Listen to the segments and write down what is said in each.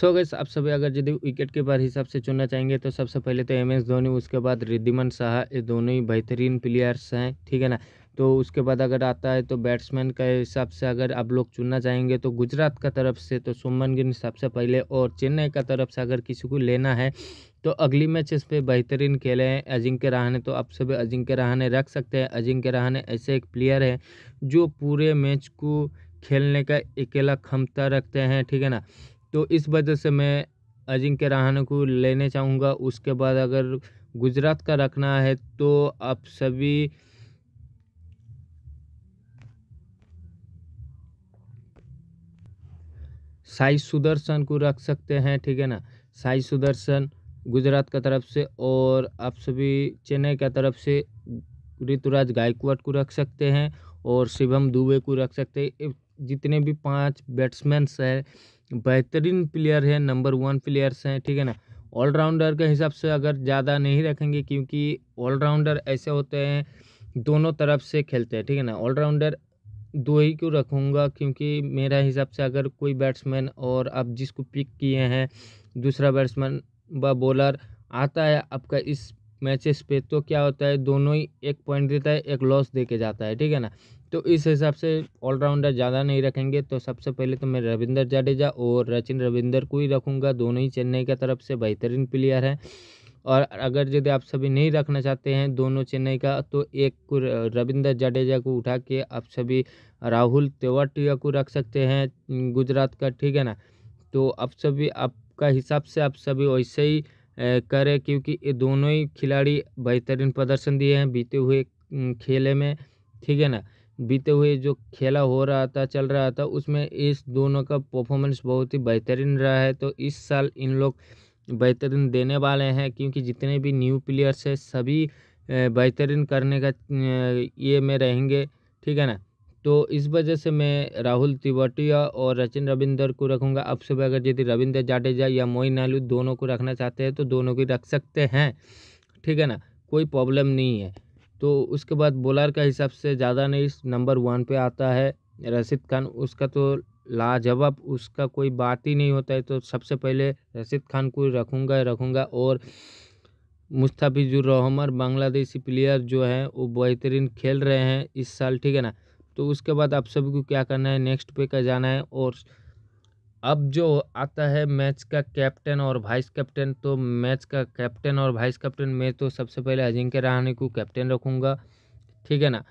सो gas आप सभी अगर यदि विकेट कीपर हिसाब से चुनना चाहेंगे तो सबसे पहले तो एम एस धोनी उसके बाद रिद्धिमन शाह ये दोनों ही बेहतरीन प्लेयर्स हैं ठीक है ना तो उसके बाद अगर आता है तो बैट्समैन के हिसाब से अगर आप लोग चुनना चाहेंगे तो गुजरात का तरफ से तो सुमन गिन सबसे पहले और चेन्नई का तरफ से अगर किसी को लेना है तो अगली मैच इस पर बेहतरीन खेले हैं अजिंक्य रहाने तो आप सभी अजिंक्य रहाने रख सकते हैं अजिंक्य रहाने ऐसे एक प्लेयर हैं जो पूरे मैच को खेलने का अकेला क्षमता रखते हैं ठीक है ना तो इस वजह से मैं अजिंक्य रहाणे को लेने चाहूँगा उसके बाद अगर गुजरात का रखना है तो आप सभी साई सुदर्शन को रख सकते हैं ठीक है ना साई सुदर्शन गुजरात का तरफ से और आप सभी चेन्नई का तरफ से ऋतुराज गायकवाड को रख सकते हैं और शिवम दुबे को रख सकते हैं जितने भी पांच बैट्समैन हैं बेहतरीन प्लेयर है नंबर वन प्लेयर्स हैं ठीक है ना ऑलराउंडर के हिसाब से अगर ज़्यादा नहीं रखेंगे क्योंकि ऑलराउंडर ऐसे होते हैं दोनों तरफ से खेलते हैं ठीक है ना ऑलराउंडर दो ही क्यों रखूँगा क्योंकि मेरा हिसाब से अगर कोई बैट्समैन और आप जिसको पिक किए हैं दूसरा बैट्समैन व बॉलर आता है आपका इस मैचेस पे तो क्या होता है दोनों ही एक पॉइंट देता है एक लॉस दे के जाता है ठीक है ना तो इस हिसाब से ऑलराउंडर ज़्यादा नहीं रखेंगे तो सबसे पहले तो मैं रविंदर जाडेजा और रचिन रविंदर को ही रखूँगा दोनों ही चेन्नई की तरफ से बेहतरीन प्लेयर हैं और अगर यदि आप सभी नहीं रखना चाहते हैं दोनों चेन्नई का तो एक को रविंदर जडेजा को उठा के आप सभी राहुल तेवाटिया को रख सकते हैं गुजरात का ठीक है ना तो आप सभी आपका हिसाब से आप सभी वैसे ही करे क्योंकि ये दोनों ही खिलाड़ी बेहतरीन प्रदर्शन दिए हैं बीते हुए खेले में ठीक है ना बीते हुए जो खेला हो रहा था चल रहा था उसमें इस दोनों का परफॉर्मेंस बहुत ही बेहतरीन रहा है तो इस साल इन लोग बेहतरीन देने वाले हैं क्योंकि जितने भी न्यू प्लेयर्स हैं सभी बेहतरीन करने का ये में रहेंगे ठीक है ना तो इस वजह से मैं राहुल तिवाटिया और रचिन रविंदर को रखूँगा अब सुबह अगर यदि रविंद्र जाडेजा या मोइन आलू दोनों को रखना चाहते हैं तो दोनों की रख सकते हैं ठीक है ना कोई प्रॉब्लम नहीं है तो उसके बाद बॉलर का हिसाब से ज़्यादा नहीं नंबर वन पे आता है रशीद खान उसका तो लाजवाब उसका कोई बात ही नहीं होता है तो सबसे पहले रशीद खान को रखूँगा रखूँगा और मुस्ताफिजुर रहमान बांग्लादेशी प्लेयर जो हैं वो बेहतरीन खेल रहे हैं इस साल ठीक है ना तो उसके बाद आप सभी को क्या करना है नेक्स्ट पे का जाना है और अब जो आता है मैच का कैप्टन और वाइस कैप्टन तो मैच का कैप्टन और वाइस कैप्टन मैं तो सबसे पहले अजिंक्य रहाणे को कैप्टन रखूँगा ठीक है ना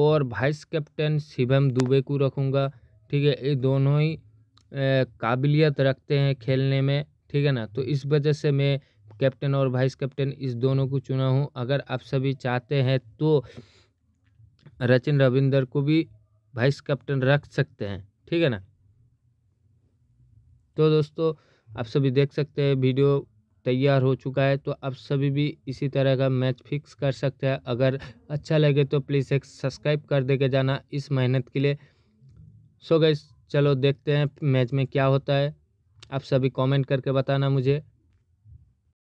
और वाइस कैप्टन शिवम दुबे को रखूँगा ठीक है ये दोनों ही काबिलियत रखते हैं खेलने में ठीक है ना तो इस वजह से मैं कैप्टन और वाइस कैप्टन इस दोनों को चुना हूँ अगर आप सभी चाहते हैं तो रचिन रविंदर को भी वाइस कैप्टन रख सकते हैं ठीक है ना तो दोस्तों आप सभी देख सकते हैं वीडियो तैयार हो चुका है तो आप सभी भी इसी तरह का मैच फिक्स कर सकते हैं अगर अच्छा लगे तो प्लीज़ एक सब्सक्राइब कर दे के जाना इस मेहनत के लिए सो गई चलो देखते हैं मैच में क्या होता है आप सभी कमेंट करके बताना मुझे